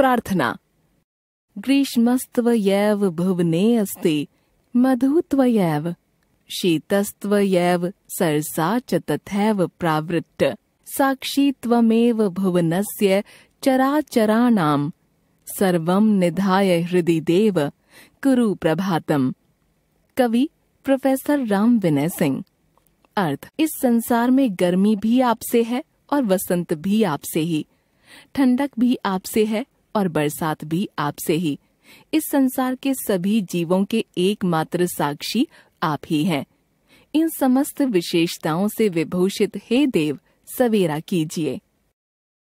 प्रार्थना ग्रीष्मस्त्वयैव भुवने अस्ति शीतस्तव शीतस्त्वयैव सरसा च तथैव प्रावृत्त साक्षी त्वमेव भुवनस्य चराचराणाम् सर्वं निधाय हृदि देव कुरु प्रभातम कवि प्रोफेसर राम विनय सिंह अर्थ इस संसार में गर्मी भी आपसे है और वसंत भी आपसे ही ठंडक भी आपसे है और बरसात भी आपसे ही इस संसार के सभी जीवों के एकमात्र साक्षी आप ही हैं इन समस्त विशेषताओं से विभूषित हे देव सवेरा कीजिए